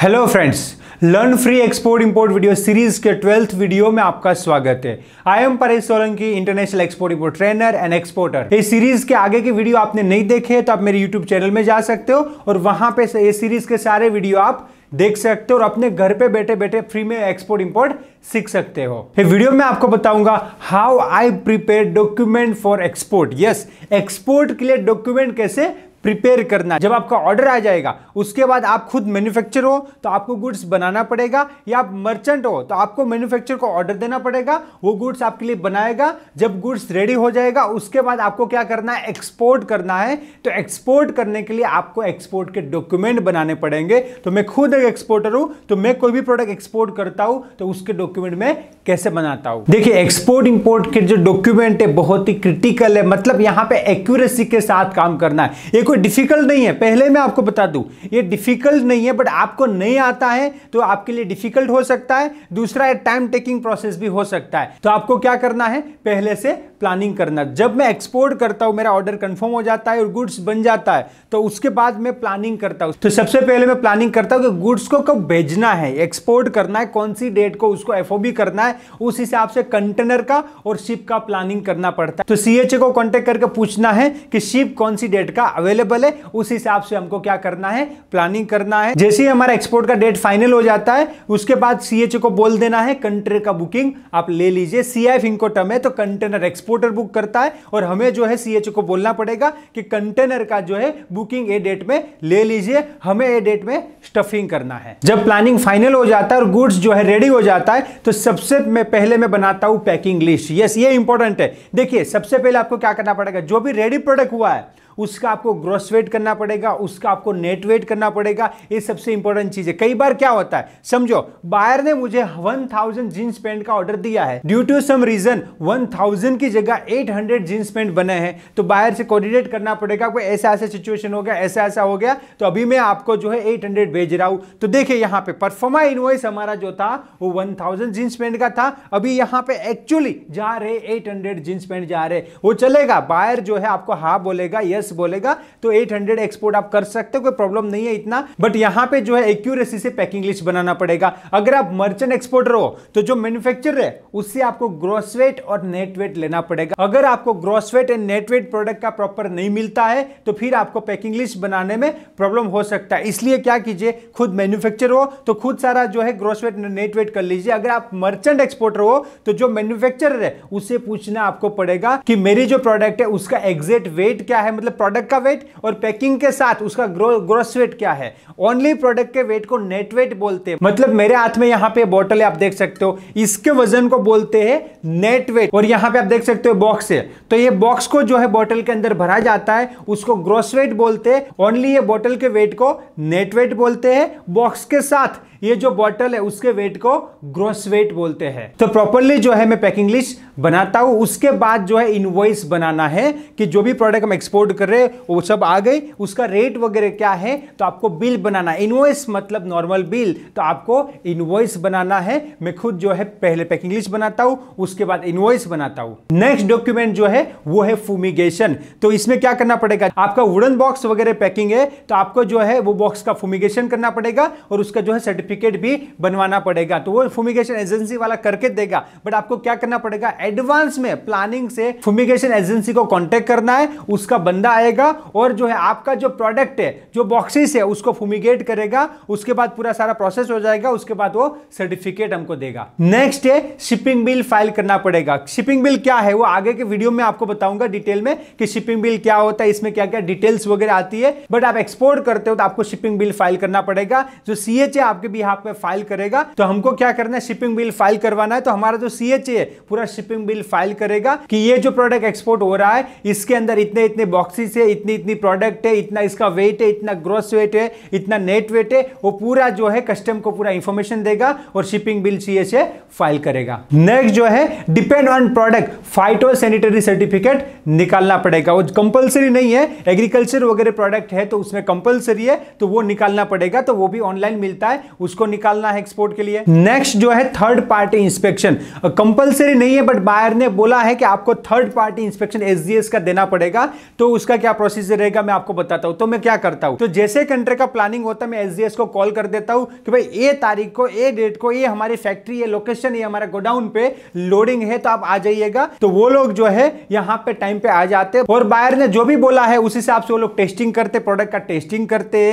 hello friends learn free export import video series के twelfth video में आपका स्वागत है I am Paresh Solanki international export import trainer and exporter इस सीरीज के आगे के वीडियो आपने नहीं देखे तो आप मेरे यूट्यूब चैनल में जा सकते हो और वहां पे ये सीरीज के सारे वीडियो आप देख सकते हो और अपने घर पे बैठे बैठे फ्री में एक्सपोर्ट इंपोर्ट सीख सकते हो ये वीडियो में आपको बताऊंगा how I prepare document for export yes export के लिए डॉक्यूमेंट कैसे प्रिपेयर करना जब आपका ऑर्डर आ जाएगा उसके बाद आप खुद मैन्युफैक्चर हो तो आपको गुड्स बनाना पड़ेगा या आप मर्चेंट हो तो आपको मैन्युफैक्चर को ऑर्डर देना पड़ेगा वो गुड्स आपके लिए बनाएगा जब गुड्स रेडी हो जाएगा उसके बाद आपको क्या करना है एक्सपोर्ट करना है तो एक्सपोर्ट करने के लिए आपको एक्सपोर्ट के डॉक्यूमेंट बनाने पड़ेंगे तो मैं खुद एक एक्सपोर्टर हूँ तो मैं कोई भी प्रोडक्ट एक्सपोर्ट करता हूँ तो उसके डॉक्यूमेंट में कैसे बनाता हूँ देखिए एक्सपोर्ट इम्पोर्ट के जो डॉक्यूमेंट है बहुत ही क्रिटिकल है मतलब यहाँ पे एक्यूरेसी के साथ काम करना है कोई डिफिकल्ट नहीं है पहले मैं आपको बता दूं ये डिफिकल्ट नहीं है बट आपको नहीं आता है तो आपके लिए डिफिकल्ट हो सकता है दूसरा टाइम टेकिंग प्रोसेस भी हो सकता है तो आपको क्या करना है पहले से प्लानिंग करना जब मैं एक्सपोर्ट करता हूं मेरा ऑर्डर कंफर्म हो जाता है और गुड्स बन जाता है तो उसके बाद मैं प्लानिंग करता हूँ तो सबसे पहले मैं प्लानिंग करता हूं कि गुड्स को कब भेजना है एक्सपोर्ट करना है कौन सी डेट को उसको एफ करना है उस हिसाब से कंटेनर का और शिप का प्लानिंग करना पड़ता है तो सी को कॉन्टेक्ट करके पूछना है कि शिप कौन सी डेट का अवेलेबल है उस हिसाब से हमको क्या करना है प्लानिंग करना है जैसे ही हमारा एक्सपोर्ट का डेट फाइनल हो जाता है उसके बाद सी को बोल देना है कंटेनर का बुकिंग आप ले लीजिए सी आई इनको टर्म है तो कंटेनर एक्सपोर्ट एक्सपोर्टर बुक करता है और हमें जो है सीएचओ को बोलना पड़ेगा कि कंटेनर का जो है बुकिंग ए डेट में ले लीजिए हमें ए डेट में स्टफिंग करना है जब प्लानिंग फाइनल हो जाता है और गुड्स जो है रेडी हो जाता है तो सबसे मैं पहले मैं बनाता हूं पैकिंग लिस्ट यस ये इंपॉर्टेंट है देखिए सबसे पहले आपको क्या करना पड़ेगा जो भी रेडी प्रोडक्ट हुआ है उसका आपको ग्रोस वेट करना पड़ेगा उसका आपको नेट वेट करना पड़ेगा ये सबसे इंपॉर्टेंट चीज है कई बार क्या होता है समझो बायर ने मुझे 1000 जींस पैंट का ऑर्डर दिया है ड्यू टू सम रीजन 1000 की जगह 800 जींस पैंट बने हैं तो बायर से कोऑर्डिनेट करना पड़ेगा कोई ऐसा ऐसा सिचुएशन हो गया ऐसा ऐसा हो गया तो अभी मैं आपको जो है हंड्रेड भेज रहा हूं तो देखिए यहाँ पे परफॉर्मा इनवॉइस हमारा जो था वो थाउजेंड जींस पैंट का था अभी यहां पर एक्चुअली जा रहे हंड्रेड जींस पैंट जा रहे वो चलेगा बायर जो है आपको हाँ बोलेगा यस यूएस बोलेगा तो 800 एक्सपोर्ट आप कर सकते हो कोई प्रॉब्लम नहीं है इतना बट यहां पे जो है एक्यूरेसी से पैकिंग लिस्ट बनाना पड़ेगा अगर आप मर्चेंट एक्सपोर्टर हो तो जो मैन्युफैक्चर है उससे आपको ग्रॉस वेट और नेट वेट लेना पड़ेगा अगर आपको gross weight and net weight product का प्रॉपर नहीं मिलता है तो फिर आपको पैकिंग लिस्ट बनाने में प्रॉब्लम हो सकता है इसलिए क्या कीजिए खुद मैन्युफैक्चर हो तो खुद सारा जो है ग्रॉस वेट नेट वेट कर लीजिए अगर आप मर्चेंट एक्सपोर्टर हो तो जो मैन्युफैक्चर है उससे पूछना आपको पड़ेगा कि मेरी जो प्रोडक्ट है उसका एग्जैक्ट वेट क्या है मतलब प्रोडक्ट का वेट और पैकिंग के साथ उसका ग्रोस वेट क्या है ओनली प्रोडक्ट के वेट को नेट वेट बोलते हैं मतलब मेरे हाथ में यहाँ पे बोतल है आप देख सकते हो इसके वजन को बोलते हैं नेट वेट और यहाँ पे आप देख सकते हो बॉक्स है तो ये बॉक्स को जो है बोतल के अंदर भरा जाता है उसको ग्रोस वेट बोलते हैं ओनली ये बोतल के वेट को नेट वेट बोलते हैं बॉक्स के साथ ये जो बॉटल है उसके वेट को ग्रोस वेट बोलते हैं तो प्रॉपरली जो है मैं पैकिंग लिस्ट बनाता हूँ उसके बाद जो है इनवॉइस बनाना है कि जो भी प्रोडक्ट हम एक्सपोर्ट कर रहे हैं वो सब आ गई उसका रेट वगैरह क्या है तो आपको बिल बनाना इनवॉइस मतलब नॉर्मल बिल तो आपको इनवॉइस बनाना है मैं खुद जो है पहले पैकिंग लिस्ट बनाता हूँ उसके बाद इनवॉइस बनाता हूँ नेक्स्ट डॉक्यूमेंट जो है वो है फूमिगेशन तो इसमें क्या करना पड़ेगा आपका वुडन बॉक्स वगैरह पैकिंग है तो आपको जो है वो बॉक्स का फूमिगेशन करना पड़ेगा और उसका जो है सर्टिफिकेट सर्टिफिकेट भी बनवाना पड़ेगा तो वो फूमिगेशन एजेंसी वाला करके देगा बट आपको क्या करना पड़ेगा एडवांस में प्लानिंग से फूमिगेशन एजेंसी को कॉन्टेक्ट करना है उसका बंदा आएगा और जो है आपका जो प्रोडक्ट है जो बॉक्सेस है उसको फूमिगेट करेगा उसके बाद पूरा सारा प्रोसेस हो जाएगा उसके बाद वो सर्टिफिकेट हमको देगा नेक्स्ट है शिपिंग बिल फाइल करना पड़ेगा शिपिंग बिल क्या है वो आगे के वीडियो में आपको बताऊंगा डिटेल में कि शिपिंग बिल क्या होता है इसमें क्या क्या डिटेल्स वगैरह आती है बट आप एक्सपोर्ट करते हो तो आपको शिपिंग बिल फाइल करना पड़ेगा जो सीएच है आपके भी भी आप पे फाइल करेगा तो हमको क्या करना है शिपिंग बिल फाइल करवाना है तो हमारा जो सी है पूरा शिपिंग बिल फाइल करेगा कि ये जो प्रोडक्ट एक्सपोर्ट हो रहा है इसके अंदर इतने इतने बॉक्सेस है इतनी इतनी प्रोडक्ट है इतना इसका वेट है इतना ग्रोस वेट है इतना नेट वेट है वो पूरा जो है कस्टम को पूरा इंफॉर्मेशन देगा और शिपिंग बिल सी से फाइल करेगा नेक्स्ट जो है depend on product phytosanitary certificate निकालना पड़ेगा वो कंपलसरी नहीं है एग्रीकल्चर वगैरह प्रोडक्ट है तो उसमें कंपलसरी है तो वो निकालना पड़ेगा तो वो भी ऑनलाइन मिलता है उसको निकालना है एक्सपोर्ट के लिए नेक्स्ट जो है थर्ड पार्टी इंस्पेक्शन कंपलसरी नहीं है बट बायर ने बोला है कि आपको थर्ड पार्टी इंस्पेक्शन एसजीएस का देना पड़ेगा तो उसका क्या प्रोसीजर रहेगा मैं आपको बताता हूं तो मैं क्या करता हूं तो जैसे कंट्री का प्लानिंग होता है मैं एसजीएस को कॉल कर देता हूं कि भाई ए तारीख को ए डेट को ये हमारी फैक्ट्री ये लोकेशन ये हमारा गोडाउन पे लोडिंग है तो आप आ जाइएगा तो वो लोग जो है यहाँ पे टाइम पे आ जाते हैं और बायर ने जो भी बोला है उस हिसाब से वो लोग टेस्टिंग करते प्रोडक्ट का टेस्टिंग करते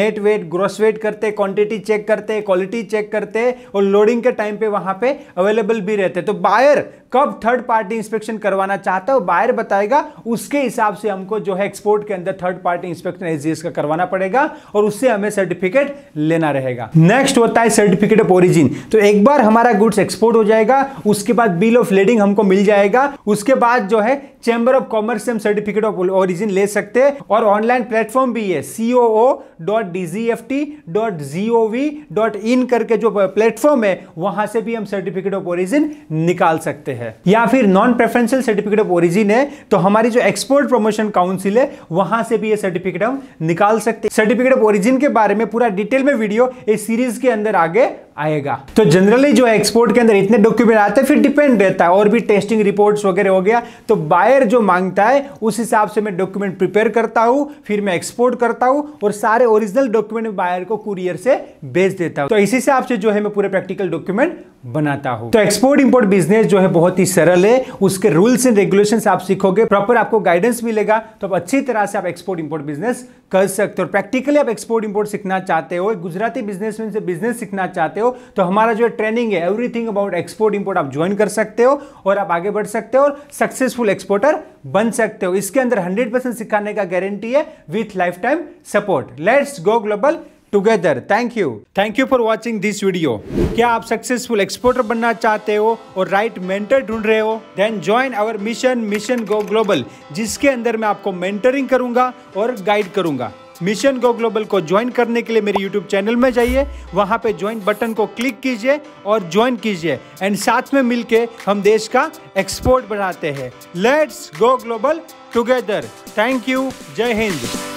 नेट वेट ग्रोस वेट करते क्वांटिटी चेक करते क्वालिटी चेक करते और लोडिंग के टाइम पे वहां पे अवेलेबल भी रहते तो बायर कब थर्ड पार्टी इंस्पेक्शन करवाना चाहता है बायर बताएगा उसके हिसाब से हमको जो है एक्सपोर्ट के अंदर थर्ड पार्टी इंस्पेक्शन एस का करवाना पड़ेगा और उससे हमें सर्टिफिकेट लेना रहेगा नेक्स्ट होता है सर्टिफिकेट ऑफ ओरिजिन तो एक बार हमारा गुड्स एक्सपोर्ट हो जाएगा उसके बाद बिल ऑफ लेडिंग हमको मिल जाएगा उसके बाद जो है चैम्बर ऑफ कॉमर्स से हम सर्टिफिकेट ऑफ ओरिजिन ले सकते हैं और ऑनलाइन प्लेटफॉर्म भी है C O O dot D G F T dot G O V dot in करके जो प्लेटफॉर्म है वहां से भी हम सर्टिफिकेट ऑफ ओरिजिन निकाल सकते हैं है या फिर non preferential certificate of origin है तो हमारी जो एक्सपोर्ट प्रमोशन काउंसिल है वहां से भी ये सर्टिफिकेट हम निकाल सकते सर्टिफिकेट ऑफ ओरिजिन के बारे में पूरा डिटेल में वीडियो इस सीरीज के अंदर आगे आएगा तो जनरली जो एक्सपोर्ट के अंदर इतने डॉक्यूमेंट आते हैं फिर डिपेंड रहता है और भी टेस्टिंग रिपोर्ट्स वगैरह हो गया तो बायर जो मांगता है उस हिसाब से मैं डॉक्यूमेंट प्रिपेयर करता हूँ फिर मैं एक्सपोर्ट करता हूँ और सारे ओरिजिनल डॉक्यूमेंट बायर को कुरियर से भेज देता हूँ तो इसी हिसाब से जो है मैं पूरे प्रैक्टिकल डॉक्यूमेंट बनाता हूँ तो एक्सपोर्ट इंपोर्ट बिजनेस जो है बहुत ही सरल है उसके रूल्स एंड रेगुलेशन आप सीखोगे प्रॉपर आपको गाइडेंस मिलेगा तो आप अच्छी तरह से आप एक्सपोर्ट इंपोर्ट बिजनेस कर सकते हो प्रैक्टिकली आप एक्सपोर्ट इंपोर्ट सीखना चाहते हो गुजराती बिजनेसमैन से बिजनेस सीखना चाहते हो तो हमारा जो ट्रेनिंग है एवरीथिंग अबाउट एक्सपोर्ट इंपोर्ट आप ज्वाइन कर सकते हो और आप आगे बढ़ सकते हो और सक्सेसफुल एक्सपोर्टर बन सकते हो इसके अंदर हंड्रेड सिखाने का गारंटी है with lifetime support let's go global together thank you thank you for watching this video क्या आप सक्सेसफुल एक्सपोर्टर बनना चाहते हो और राइट मेंटर ढूंढ रहे हो then join our mission mission go global जिसके अंदर मैं आपको मेंटरिंग करूंगा और गाइड करूंगा मिशन गो ग्लोबल को ज्वाइन करने के लिए मेरे यूट्यूब चैनल में जाइए वहाँ पे ज्वाइन बटन को क्लिक कीजिए और ज्वाइन कीजिए एंड साथ में मिलके हम देश का एक्सपोर्ट बढ़ाते हैं let's go global together thank you जय हिंद